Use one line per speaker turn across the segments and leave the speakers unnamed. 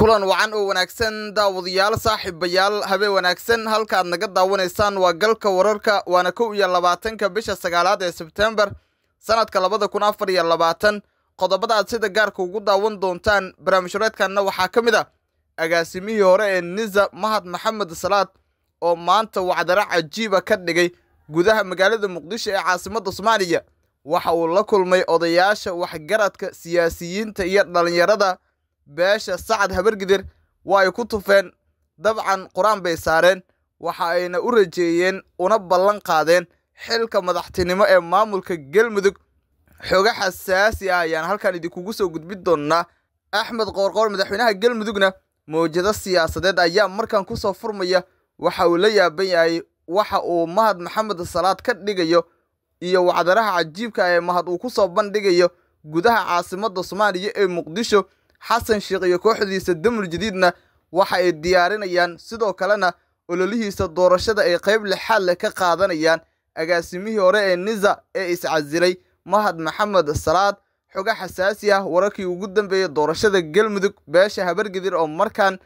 kulan wacan oo wanaagsan daawadayaal saaxiibayaal habeen wanaagsan halkaaad naga daawanaysaan waa galka wararka waana kow iyo labaatanka bisha sagaalaad ee sebteembar sanadka labada kun afar iyo labaatan qodobada aad sida gaarka ugu daawan doontaan barnaamijhoreedkanna waxaa ka mid a ah agaasimihii hore ee niza mahad maxamed salaad oo maanta wacdaro cajiiba ah ka dhigay gudaha magaalada muqdisho ee caasimadda soomaaliya waxa uu la kulmay odayaasha waxgaradka siyaasiyiinta iyo dhallinyarada beesha sacad habargidir waa ay ku tufeen dabcan qur-aan bay saareen waxa ayna u rajeeyeen una ballan qaadeen xilka madaxtinimo ee maamulka galmudug xogo xasaasi ah ayaan halkan idinkugu soo gudbin doonnaa axmed qoorqoor madaxweynaha galmudugna mawjado siyaasadeed ayaa markan ku soo furmaya waxa uu la yaaban yahay waxa uu mahad maxamed salaad ka dhigayo iyo wacdaraha cajiibka ah ee mahad uu ku soo bandhigayo gudaha caasimadda soomaaliya ee muqdisho xasan sheekh iyo kooxdiisa damul jadiidna waxa ay diyaarinayaan sidoo kalena ololihiisa doorashada ay qayb lexaadleh ka qaadanayaan agaasimihii hore ee niza ee iscasilay mahad maxamed salaad xogo xasaasi ah wararkii ugu dambeeyey doorashada galmudug beesha habargedir oo markaan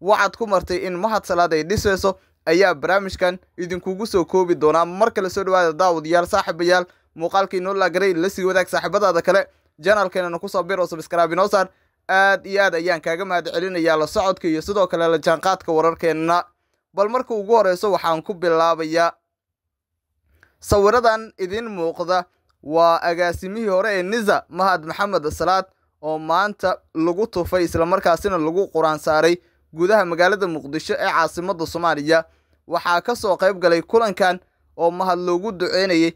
waxaad ku martay in mahad salaad ay dhisayso ayaa barnaamijkan idinkugu soo koobi doonaa mar kale soo dhawaada daawadayaal saaxiibayaal muuqaalkii noolagaray la sii wadaag saaxiibadaada kale janaalkeenana ku soo bir oo sabiskaraabi noo saar aad iyo aad ayaan kaaga mahad celinayaa la socodka iyo sidoo kale la jaanqaadka wararkeenna bal marka ugu horreyso waxaan ku bilaabayaa sawiradan idin muuqda waa agaasimihii hore ee niza mahad maxamed salaad oo maanta lagu tufay islamarkaasina lagu quraan saaray gudaha magaalada muqdisho ee caasimadda soomaaliya waxaa ka soo qayb galay kulankan oo mahad loogu duceynayay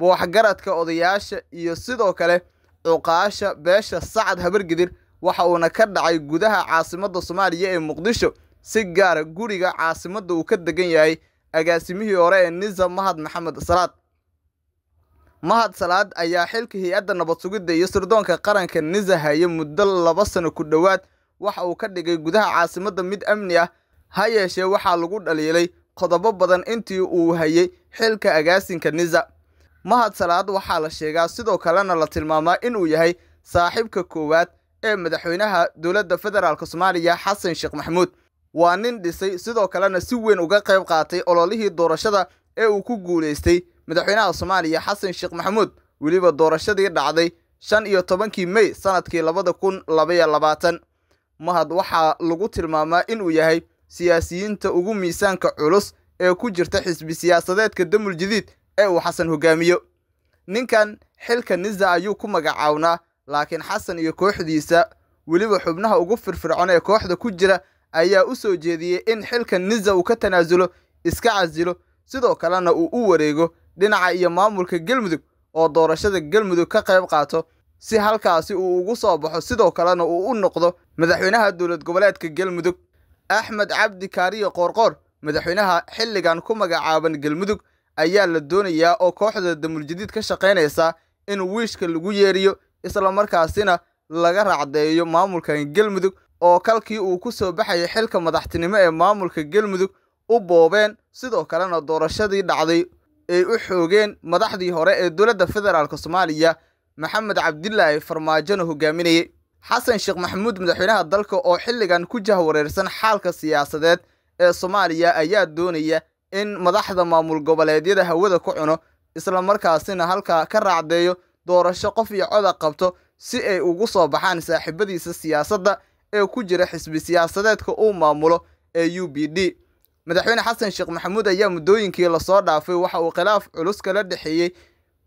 waxgaradka odayaasha iyo sidoo kale cuqaasha beesha sacad habargidir waxa uuna ka dhacay gudaha caasimadda soomaaliya ee muqdisho si gaara ah guriga caasimadda uu ka degan yahay agaasimihii hore ee nizam mahad maxamed salaad mahad salaad ayaa xilka hay-adda nabad sugidda iyo sirdoonka qaranka niza haya muddo laba sano ku dhowaad waxa uu ka dhigay gudaha caasimadda mid amni ah ha yeeshee waxaa lagu dhaliilay qodobo badan intii uu hayay xilka agaasinka niza mahad salaad waxaa la sheegaa sidoo kalena la tilmaamaa inuu yahay saaxiibka koowaad ee madaxweynaha dowladda federaalk soomaaliya xasan sheekh maxamuud waa nin dhisay sidoo kalena si weyn uga qayb qaatay ololihii doorashada ee uu ku guulaystay madaxweynaha soomaaliya xasan sheekh maxamuud weliba doorashadii dhacday shan iyo tobankii mey sanadkii labada kun labayo labaatan mahad waxaa lagu tilmaamaa inuu yahay siyaasiyiinta ugu miisaanka culus ee ku jirta xisbi siyaasadeedka damul jadiid ee uu xasan hogaamiyo ninkan xilka niza ayuu ku magacaawnaa laakiin xasan iyo kooxdiisa weliba xubnaha ugu firfircoon ee kooxda ku jira ayaa u soo jeediyey in xilka niza uu ka tanaasulo iska casilo sidoo kalena uu u wareego dhinaca iyo maamulka galmudug oo doorashada galmudug ka qayb qaato si halkaasi uu ugu soo baxo sidoo kalena uu u noqdo madaxweynaha dowlad goboleedka galmudug axmed cabdi kaariyo qoorqoor madaxweynaha xilligan ku magacaaban galmudug ayaa la doonayaa oo kooxda damuljadiid ka shaqaynaysaa in wiishka lagu yeeriyo isla markaasina laga raacdeeyo maamulka galmudug oo kalkii uu ku soo baxayay xilka madaxtinimo ee maamulka galmudug u boobeen sidoo kalena doorashadii dhacday ay u xoogeen madaxdii hore ee dowladda federaalk soomaaliya maxamed cabdilaahi farmaajona hogaaminayey xasan sheekh maxamuud madaxweynaha dalka oo xilligan ku jahwareersan xaalka siyaasadeed ee soomaaliya ayaa doonaya in madaxda maamul goboleedyada hawada ku cuno islamarkaasina halkaa ka raacdeeyo doorasho qof iyo coda qabto si ay ugu soo baxaan saaxiibadiisa siyaasadda ee ku jira xisbi siyaasadeedka uu maamulo ee u b d madaxweyne xasan sheekh maxamuud ayaa muddooyinkii lasoo dhaafay waxa uu khilaaf culus kala dhexeeyey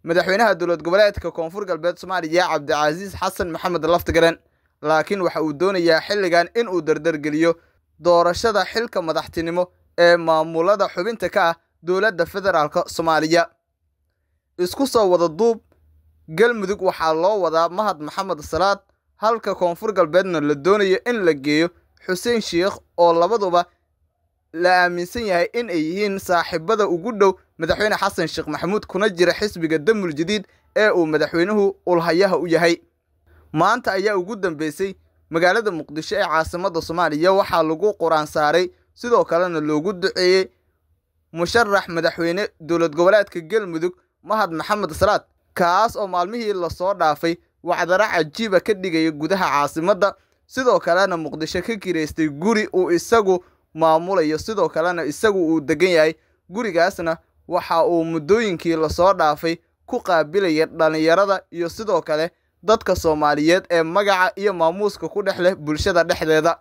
madaxweynaha dowlad goboleedka koonfur galbeed soomaaliya cabdicasiis xasan maxamed laftigaren laakiin waxa uu doonayaa xilligan in uu dardargeliyo doorashada xilka madaxtinimo ee maamulada xubinta ka ah dowladda federaalka soomaaliya isku soo wada duub galmudug waxaa loo wadaa mahad maxamed salaad halka koonfur galbeedna la doonayo in la geeyo xuseen sheikh oo labaduba la aaminsan yahay in ay yihiin saaxiibada ugu dhow madaxweyne xasan sheekh maxamuud kuna jira xisbiga damul jadiid ee uu madaxweynuhu ulhayaha u yahay maanta ayaa ugu dambeysay magaalada muqdisho ee caasimadda soomaaliya waxaa lagu quraan saaray sidoo kalena loogu duceeyey musharax madaxweyne dowlad goboleedka galmudug mahad maxamed salaad kaas oo maalmihii lasoo dhaafay wacdara cajiiba ka dhigaya gudaha caasimadda sidoo kalena muqdisho ka kiraystay guri uu isagu maamulayo sidoo kalena isagu uu degan yahay gurigaasna waxa uu muddooyinkii lasoo dhaafay ku qaabilaya dhallinyarada iyo sidoo kale dadka soomaaliyeed ee magaca iyo maamuuska ku dhex leh bulshada dhexdeeda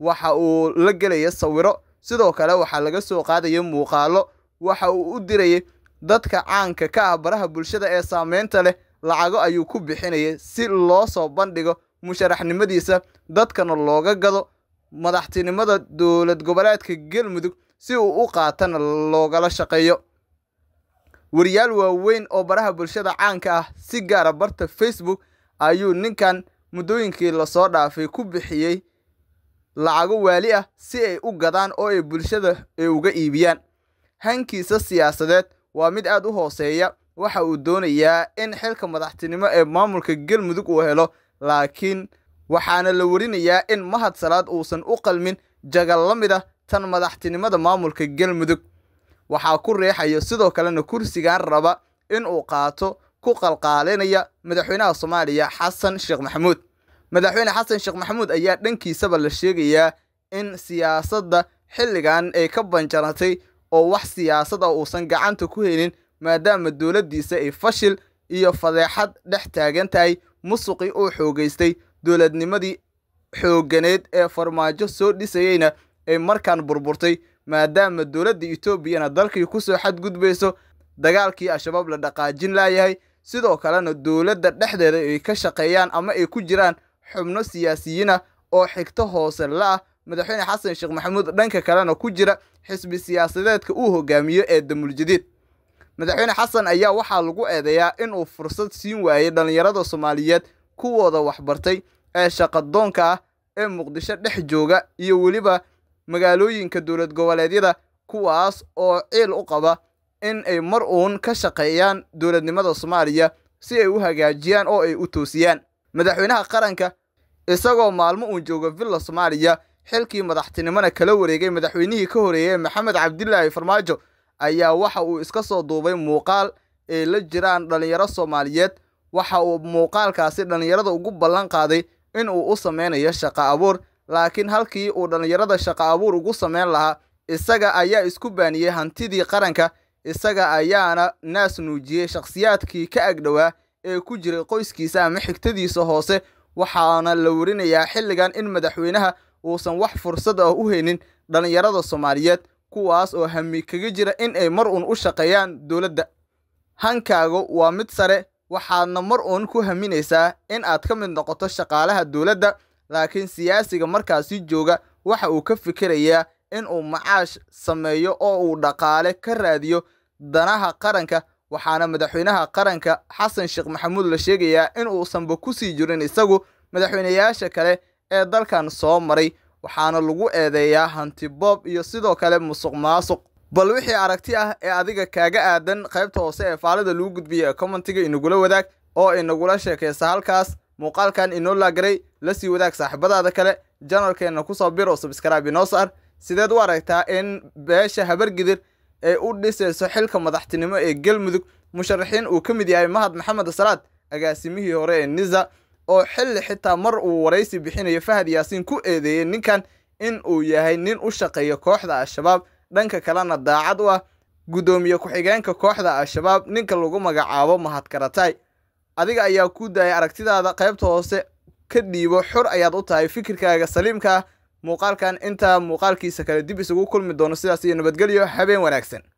waxa uu la gelaya sawiro sidoo kale waxaa laga soo qaadaya muuqaallo waxa uu u dirayay dadka caanka ka ah baraha bulshada ee saameynta leh lacago ayuu ku bixinayay si loo soo bandhigo musharaxnimadiisa dadkana looga gado madaxtinimada dowlad goboleedka galmudug si uu u qaatana loogala shaqeeyo wariyaal waaweyn oo baraha bulshada caanka ah si gaara ah barta facebook ayuu ninkan muddooyinkii lasoo dhaafay ku bixiyey lacago waali ah si ay u gadaan oo ay bulshada ay uga iibiyaan hankiisa siyaasadeed waa mid aad u hooseeya waxa uu doonayaa in xilka madaxtinimo ee maamulka galmudug uu helo laakiin waxaana la warinayaa in mahad salaad uusan u qalmin jagal la mid ah tan madaxtinimada maamulka galmudug waxaa ku riixaya sidoo kalena kursigan raba in uu qaato ku qalqaalinaya madaxweynaha soomaaliya xasan sheekh maxamuud madaxweyne xasan sheekh maxamuud ayaa dhankiisaba la sheegayaa in siyaasadda xilligan ay ka banjarantay oo wax siyaasada uusan gacanta ku helin maadaama dowladdiisa ay fashil iyo fadeexad dhex taagan tahay musuqii uu xoogaystay dowladnimadii xooganeed ee farmaajo soo dhisayeyna ay markaan burburtay maadaama dowladda etoobiyana dalkii ku soo xadgudbayso dagaalkii al-shabaab la dhaqaajin laayahay sidoo kalena dowladda dhexdeeda ay ka shaqeeyaan ama ay ku jiraan xubno siyaasiyiin ah oo xigto hoose la ah madaxweyne xasan sheekh maxamuud dhanka kalena ku jira xisbi siyaasadeedka uu hogaamiyo ee damuuljadiid madaxweyne xasan ayaa waxaa lagu eedeeyaa inuu fursad siin waayay dhallinyarada soomaaliyeed kuwooda waxbartay ee shaqadoonka ah ee muqdisho dhex jooga iyo weliba magaalooyinka dowlad goboleedyada kuwaas oo ciil u qaba in ay mar uun ka shaqeeyaan dowladnimada soomaaliya si ay u hagaajiyaan oo ay u toosiyaan madaxweynaha qaranka isagoo maalmo uun jooga villa soomaaliya xilkii madaxtinimona kala wareegay madaxweynihii ka horeeyey maxamed cabdilaahi farmaajo ayaa waxa uu iska soo duubay muuqaal ay la jiraan dhallinyaro soomaaliyeed waxa uu muuqaalkaasi dhallinyarada ugu ballan qaaday in uu u sameynayo shaqo abuur laakiin halkii uu dhallinyarada shaqo abuur ugu sameyn lahaa isaga ayaa isku baaniyey hantidii qaranka isaga ayaana naas nuujiyey shakhsiyaadkii ka agdhowaa ee ku jiray qoyskiisa ama xigtadiisa hoose waxaana la warinayaa xilligan in madaxweynaha uusan wax fursad ah u haynin dhallinyarada soomaaliyeed kuwaas oo hami kaga jira in ay mar un u shaqeeyaan dowladda hankaagu waa mid sare waxaadna mar uun ku haminaysaa in aad ka mid noqoto shaqaalaha dowladda laakiin siyaasiga markaasi jooga waxa uu ka fikirayaa in uu macaash sameeyo oo uu dhaqaale ka raadiyo danaha qaranka waxaana madaxweynaha qaranka xasan sheekh maxamuud la sheegayaa in uusanba ku sii jirin isagu madaxweynayaasha kale ee dalkan soo maray waxaana lagu eedeeyaa hanti boob iyo sidoo kale musuq maasuq bal wixii aragti ah ee adiga kaaga aadan qaybta hoose ee faalada lagu gudbiyey ee commentiga inagula wadaag oo inagula sheekaysa halkaas muuqaalkan inoo laagaray la sii wadaag saaxibadaada kale janalkeenna kusoo bir oo subskrib inoo saar sideed u aragtaa in beesha habargidir ay u dhisayso xilka madaxtinimo ee galmudug musharaxiin uu ka mid yahay mahad maxamed salaad agaasimihii hore ee niza oo xilli xitaa mar uu waraysi bixinayo fahad yaasiin ku eedeeyey ninkan in uu yahay nin u shaqeeya kooxda al-shabaab dhanka kalena daacad u ah guddoomiye ku-xigeenka kooxda al-shabaab ninka lagu magacaabo mahadkaratay adiga ayaa ku daayay aragtidaada qaybta hoose ka dhiibo xor ayaad u tahay fikirkaaga saliimka ah muuqaalkan intaa muuqaalkiisa kale dib isugu kulmi doono sidaas iyo nabadgelyo habeen wanaagsan